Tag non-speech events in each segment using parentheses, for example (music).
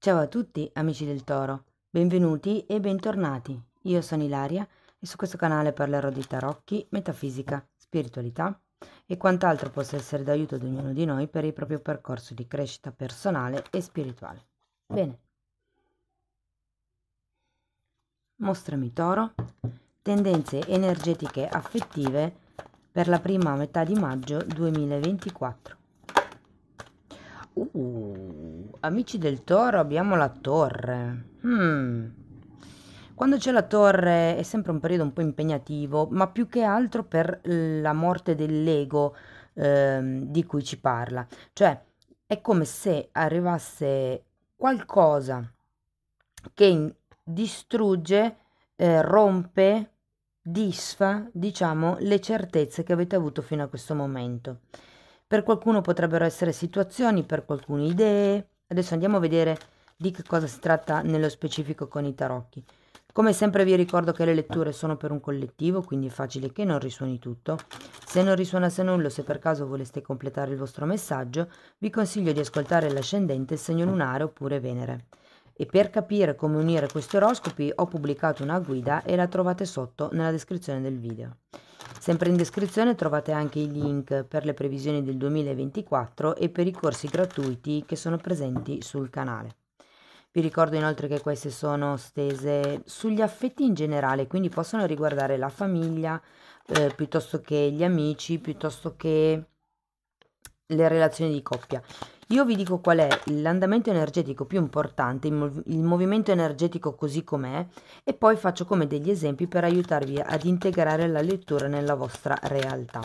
Ciao a tutti amici del toro, benvenuti e bentornati. Io sono Ilaria e su questo canale parlerò di tarocchi, metafisica, spiritualità e quant'altro possa essere d'aiuto ad ognuno di noi per il proprio percorso di crescita personale e spirituale. Bene. Mostrami toro, tendenze energetiche affettive per la prima metà di maggio 2024. Uh. Amici del toro abbiamo la torre. Hmm. Quando c'è la torre è sempre un periodo un po' impegnativo, ma più che altro per la morte dell'ego ehm, di cui ci parla. Cioè, è come se arrivasse qualcosa che distrugge, eh, rompe, disfa, diciamo, le certezze che avete avuto fino a questo momento. Per qualcuno potrebbero essere situazioni, per qualcuno idee, Adesso andiamo a vedere di che cosa si tratta nello specifico con i tarocchi. Come sempre vi ricordo che le letture sono per un collettivo, quindi è facile che non risuoni tutto. Se non risuonasse nulla se per caso voleste completare il vostro messaggio, vi consiglio di ascoltare l'ascendente, il segno lunare oppure Venere. E per capire come unire questi oroscopi ho pubblicato una guida e la trovate sotto nella descrizione del video. Sempre in descrizione trovate anche i link per le previsioni del 2024 e per i corsi gratuiti che sono presenti sul canale. Vi ricordo inoltre che queste sono stese sugli affetti in generale, quindi possono riguardare la famiglia, eh, piuttosto che gli amici, piuttosto che le relazioni di coppia. Io vi dico qual è l'andamento energetico più importante, il, mov- il movimento energetico così com'è e poi faccio come degli esempi per aiutarvi ad integrare la lettura nella vostra realtà.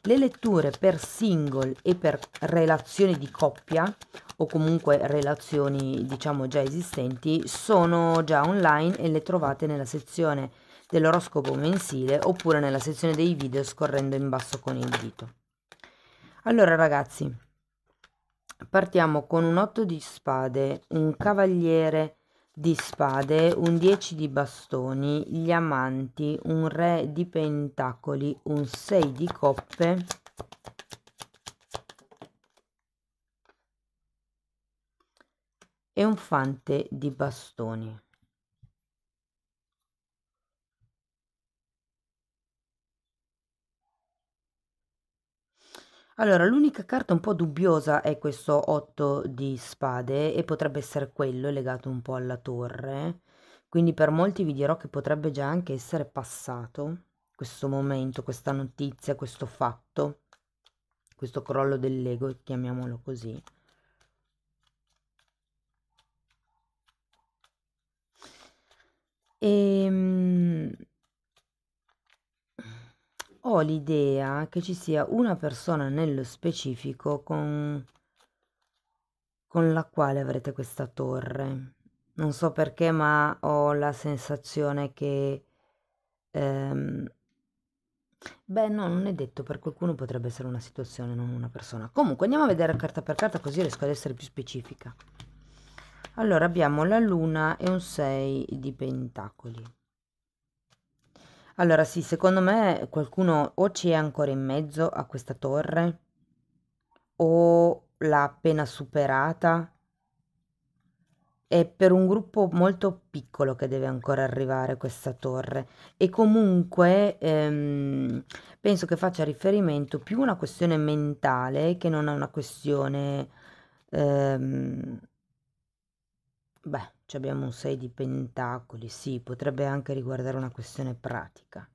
Le letture per single e per relazioni di coppia o comunque relazioni diciamo già esistenti sono già online e le trovate nella sezione dell'oroscopo mensile oppure nella sezione dei video scorrendo in basso con il dito. Allora ragazzi, Partiamo con un 8 di spade, un cavaliere di spade, un 10 di bastoni, gli amanti, un re di pentacoli, un 6 di coppe, e un fante di bastoni. Allora, l'unica carta un po' dubbiosa è questo 8 di spade e potrebbe essere quello legato un po' alla torre. Quindi per molti vi dirò che potrebbe già anche essere passato questo momento, questa notizia, questo fatto, questo crollo dell'ego, chiamiamolo così. Ehm... l'idea che ci sia una persona nello specifico con, con la quale avrete questa torre. Non so perché, ma ho la sensazione che... Ehm, beh, no, non è detto, per qualcuno potrebbe essere una situazione, non una persona. Comunque andiamo a vedere carta per carta così riesco ad essere più specifica. Allora abbiamo la luna e un 6 di pentacoli. Allora sì, secondo me qualcuno o ci è ancora in mezzo a questa torre o l'ha appena superata. È per un gruppo molto piccolo che deve ancora arrivare questa torre e comunque ehm, penso che faccia riferimento più a una questione mentale che non a una questione ehm, Beh, abbiamo un 6 di pentacoli, sì, potrebbe anche riguardare una questione pratica.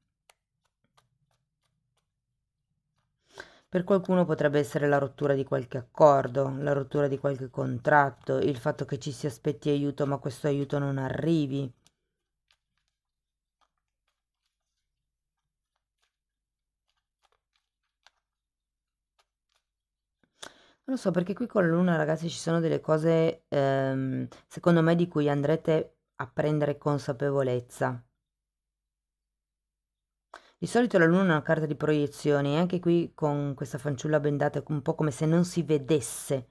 Per qualcuno potrebbe essere la rottura di qualche accordo, la rottura di qualche contratto, il fatto che ci si aspetti aiuto ma questo aiuto non arrivi. Non so, perché qui con la l'Una, ragazzi, ci sono delle cose, ehm, secondo me, di cui andrete a prendere consapevolezza. Di solito la Luna è una carta di proiezioni e anche qui con questa fanciulla bendata è un po' come se non si vedesse.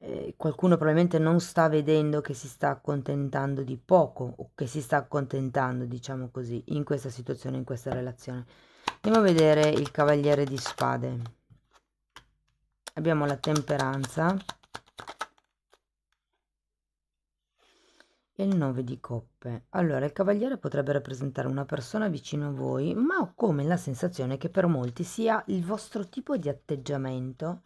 Eh, qualcuno probabilmente non sta vedendo che si sta accontentando di poco, o che si sta accontentando, diciamo così, in questa situazione, in questa relazione. Andiamo a vedere il Cavaliere di Spade abbiamo la temperanza e il 9 di coppe. Allora, il cavaliere potrebbe rappresentare una persona vicino a voi, ma ho come la sensazione che per molti sia il vostro tipo di atteggiamento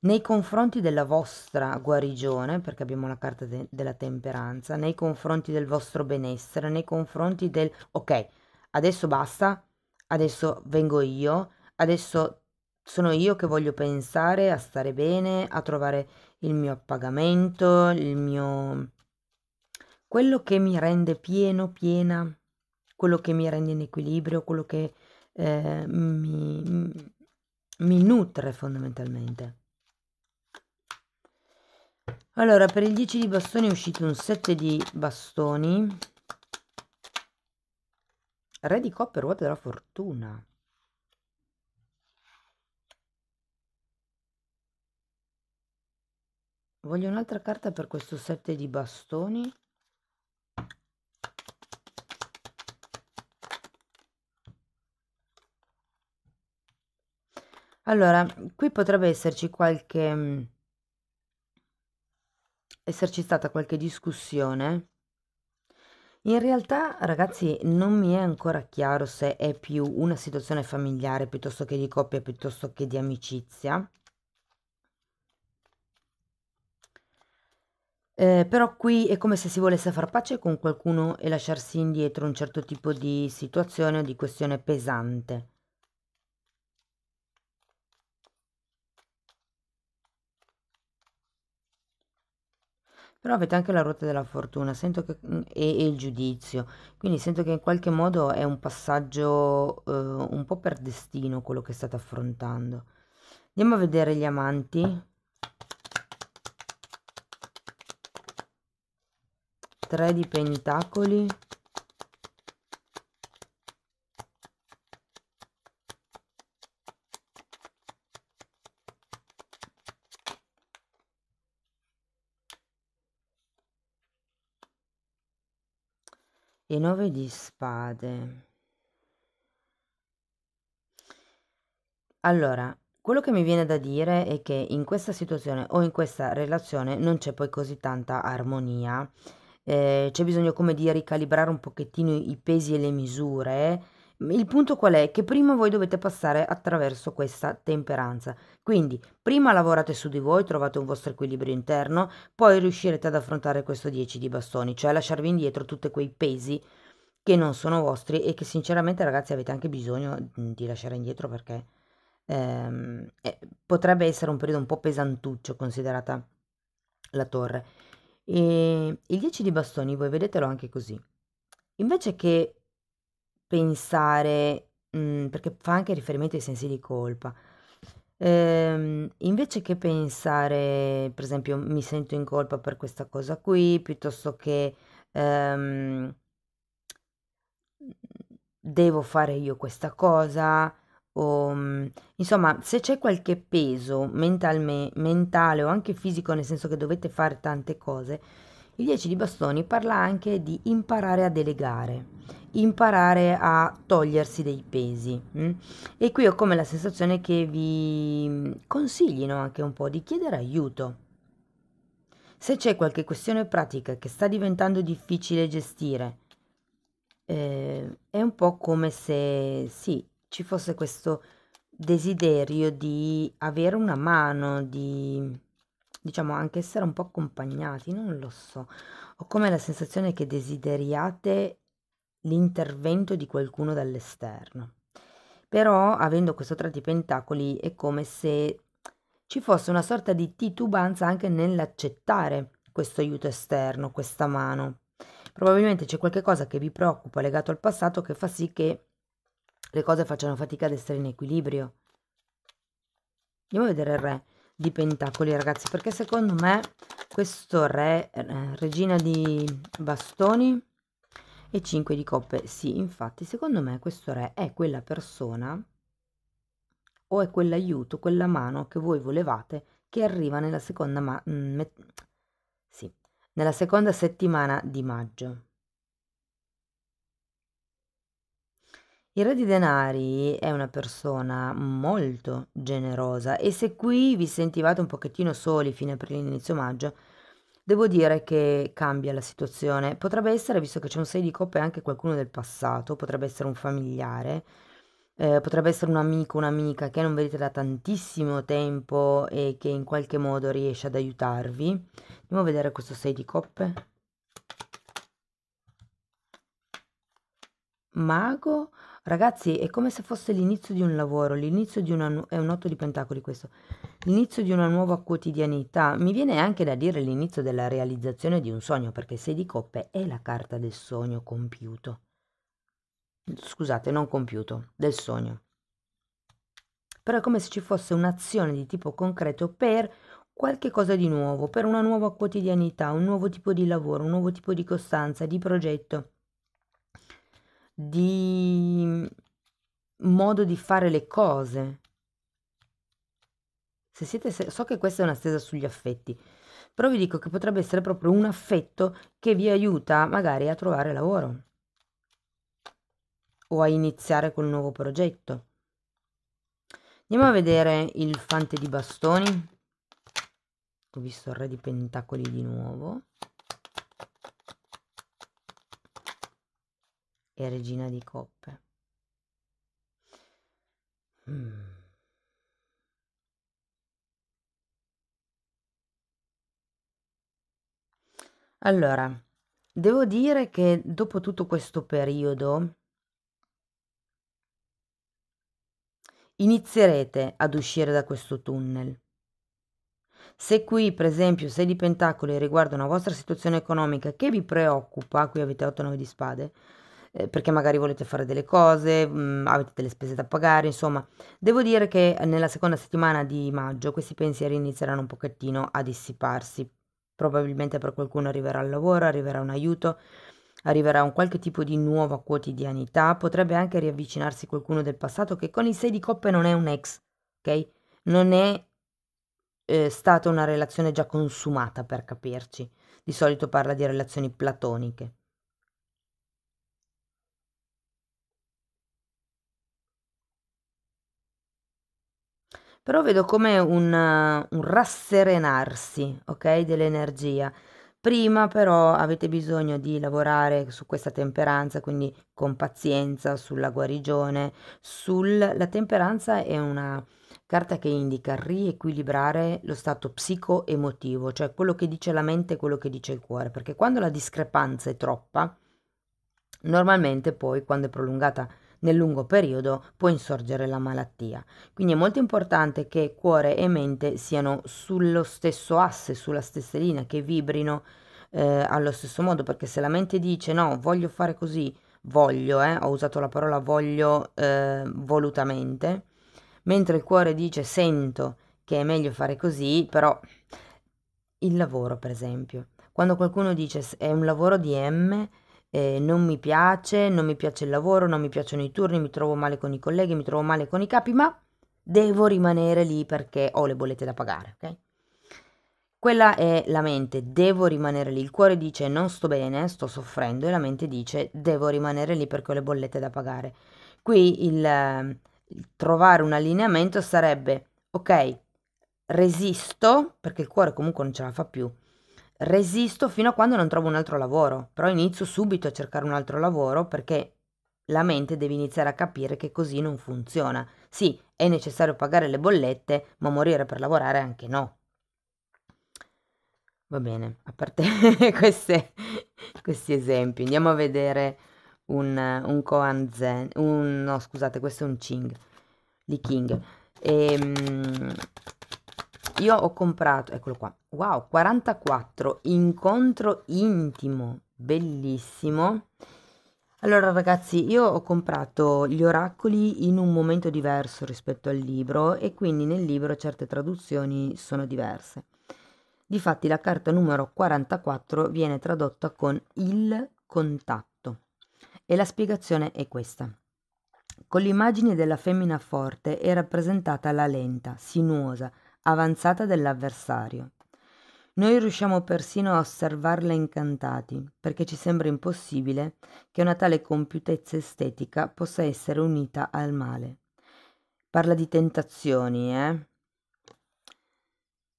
nei confronti della vostra guarigione, perché abbiamo la carta de- della temperanza, nei confronti del vostro benessere, nei confronti del ok, adesso basta, adesso vengo io, adesso sono io che voglio pensare a stare bene, a trovare il mio appagamento, il mio... quello che mi rende pieno, piena, quello che mi rende in equilibrio, quello che eh, mi, mi nutre fondamentalmente. Allora, per il 10 di bastoni è uscito un 7 di bastoni. Re di coppe, ruota della fortuna. voglio un'altra carta per questo set di bastoni allora qui potrebbe esserci qualche mm, esserci stata qualche discussione in realtà, ragazzi, non mi è ancora chiaro se è più una situazione familiare piuttosto che di coppia, piuttosto che di amicizia. Eh, però qui è come se si volesse far pace con qualcuno e lasciarsi indietro un certo tipo di situazione o di questione pesante. Però avete anche la ruota della fortuna che, mm, e, e, il giudizio, quindi sento che in qualche modo è un passaggio eh, un po' per destino quello che state affrontando. Andiamo a vedere gli amanti. 3 di pentacoli, e 9 di spade. Allora, quello che mi viene da dire è che in questa situazione o in questa relazione non c'è poi così tanta armonia eh, c'è bisogno come di ricalibrare un pochettino i pesi e le misure. Il punto qual è? Che prima voi dovete passare attraverso questa temperanza. Quindi, prima lavorate su di voi, trovate un vostro equilibrio interno, poi riuscirete ad affrontare questo 10 di bastoni, cioè lasciarvi indietro tutti quei pesi che non sono vostri e che sinceramente ragazzi avete anche bisogno mm, di lasciare indietro perché ehm, eh, potrebbe essere un periodo un po' pesantuccio considerata la torre. E il 10 di bastoni voi vedetelo anche così. Invece che pensare, mh, mhmm, perché fa anche riferimento ai sensi di colpa, ehm, invece che pensare, per esempio, mi sento in colpa per questa cosa qui, piuttosto che ehm, devo fare io questa cosa, o mm, insomma, se c'è qualche peso mentalme mentale o anche fisico, nel senso che dovete fare tante cose, il 10 di bastoni parla anche di imparare a delegare, imparare a togliersi dei pesi, mh. Mm? E qui ho come la sensazione che vi mm, consiglino anche un po' di chiedere aiuto. Se c'è qualche questione pratica che sta diventando difficile gestire, ehm, è un po' come se sì ci fosse questo desiderio di avere una mano, di diciamo anche essere un po' accompagnati, non lo so. Ho come la sensazione che desideriate l'intervento di qualcuno dall'esterno. Però, avendo questo tra di pentacoli, è come se ci fosse una sorta di titubanza anche nell'accettare questo aiuto esterno, questa mano. Probabilmente c'è qualcosa che vi preoccupa legato al passato che fa sì che le cose facciano fatica ad essere in equilibrio. Andiamo a vedere il re di pentacoli, ragazzi, perché secondo me questo re, eh, regina di bastoni e 5 di coppe, sì, infatti, secondo me questo re è quella persona o è quell'aiuto, quella mano che voi volevate che arriva nella seconda, ma- mm, sì, nella seconda settimana di maggio. Il re di denari è una persona molto generosa e se qui vi sentivate un pochettino soli fine aprile inizio maggio, devo dire che cambia la situazione. Potrebbe essere, visto che c'è un 6 di coppe, anche qualcuno del passato, potrebbe essere un familiare, eh, potrebbe essere un amico, un'amica che non vedete da tantissimo tempo e che in qualche modo riesce ad aiutarvi. Andiamo a vedere questo 6 di coppe. Mago Ragazzi, è come se fosse l'inizio di un lavoro, l'inizio di una... è un otto di pentacoli questo, l'inizio di una nuova quotidianità. Mi viene anche da dire l'inizio della realizzazione di un sogno, perché sei di coppe è la carta del sogno compiuto. Scusate, non compiuto, del sogno. Però è come se ci fosse un'azione di tipo concreto per qualche cosa di nuovo, per una nuova quotidianità, un nuovo tipo di lavoro, un nuovo tipo di costanza, di progetto di mm, modo di fare le cose. Se siete se- so che questa è una stesa sugli affetti, però vi dico che potrebbe essere proprio un affetto che vi aiuta magari a trovare lavoro o a iniziare col nuovo progetto. Andiamo a vedere il fante di bastoni. Ho visto il re di pentacoli di nuovo. e regina di coppe. Mm. Allora, devo dire che dopo tutto questo periodo inizierete ad uscire da questo tunnel. Se qui, per esempio, 6 di pentacoli riguarda una vostra situazione economica che vi preoccupa, qui avete 8-9 di spade, eh, perché magari volete fare delle cose, mh, mm, avete delle spese da pagare, insomma. Devo dire che nella seconda settimana di maggio questi pensieri inizieranno un pochettino a dissiparsi. Probabilmente per qualcuno arriverà il lavoro, arriverà un aiuto, arriverà un qualche tipo di nuova quotidianità, potrebbe anche riavvicinarsi qualcuno del passato che con i 6 di coppe non è un ex, ok? Non è eh, stata una relazione già consumata per capirci. Di solito parla di relazioni platoniche. però vedo come un, un rasserenarsi, ok, dell'energia. Prima però avete bisogno di lavorare su questa temperanza, quindi con pazienza, sulla guarigione. Sul... La temperanza è una carta che indica riequilibrare lo stato psico-emotivo, cioè quello che dice la mente e quello che dice il cuore, perché quando la discrepanza è troppa, normalmente poi quando è prolungata nel lungo periodo può insorgere la malattia. Quindi è molto importante che cuore e mente siano sullo stesso asse, sulla stessa linea, che vibrino eh, allo stesso modo, perché se la mente dice no, voglio fare così, voglio, eh, ho usato la parola voglio eh, volutamente, mentre il cuore dice sento che è meglio fare così, però il lavoro per esempio. Quando qualcuno dice è un lavoro di M, eh, non mi piace, non mi piace il lavoro, non mi piacciono i turni, mi trovo male con i colleghi, mi trovo male con i capi, ma devo rimanere lì perché ho le bollette da pagare, ok? Quella è la mente, devo rimanere lì. Il cuore dice non sto bene, sto soffrendo e la mente dice devo rimanere lì perché ho le bollette da pagare. Qui il, il trovare un allineamento sarebbe ok, resisto perché il cuore comunque non ce la fa più resisto fino a quando non trovo un altro lavoro, però inizio subito a cercare un altro lavoro perché la mente deve iniziare a capire che così non funziona. Sì, è necessario pagare le bollette, ma morire per lavorare anche no. Va bene, a parte (laughs) queste, questi esempi, andiamo a vedere un, un Koan Zen, un, no scusate, questo è un Ching, Li King. E, ehm, io ho comprato, eccolo qua, wow, 44, incontro intimo, bellissimo. Allora ragazzi, io ho comprato gli oracoli in un momento diverso rispetto al libro e quindi nel libro certe traduzioni sono diverse. Difatti la carta numero 44 viene tradotta con il contatto e la spiegazione è questa. Con l'immagine della femmina forte è rappresentata la lenta, sinuosa, avanzata dell'avversario. Noi riusciamo persino a osservarla incantati, perché ci sembra impossibile che una tale compiutezza estetica possa essere unita al male. Parla di tentazioni, eh?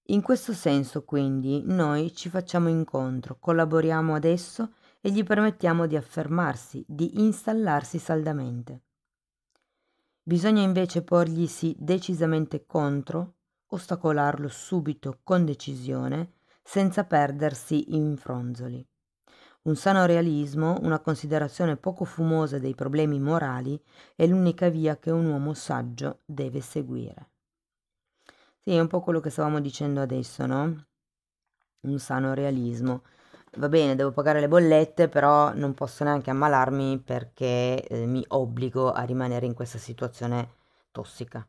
In questo senso, quindi, noi ci facciamo incontro, collaboriamo ad esso e gli permettiamo di affermarsi, di installarsi saldamente. Bisogna invece porglisi decisamente contro ostacolarlo subito con decisione, senza perdersi in fronzoli. Un sano realismo, una considerazione poco fumosa dei problemi morali è l'unica via che un uomo saggio deve seguire. Sì, è un po' quello che stavamo dicendo adesso, no? Un sano realismo. Va bene, devo pagare le bollette, però non posso neanche ammalarmi perché eh, mi obbligo a rimanere in questa situazione tossica.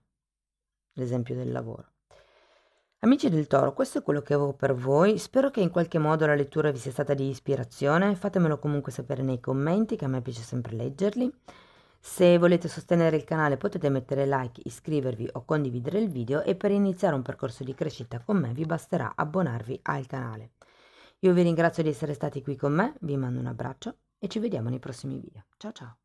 L'esempio del lavoro. Amici del Toro, questo è quello che avevo per voi, spero che in qualche modo la lettura vi sia stata di ispirazione, fatemelo comunque sapere nei commenti che a me piace sempre leggerli. Se volete sostenere il canale potete mettere like, iscrivervi o condividere il video e per iniziare un percorso di crescita con me vi basterà abbonarvi al canale. Io vi ringrazio di essere stati qui con me, vi mando un abbraccio e ci vediamo nei prossimi video. Ciao ciao!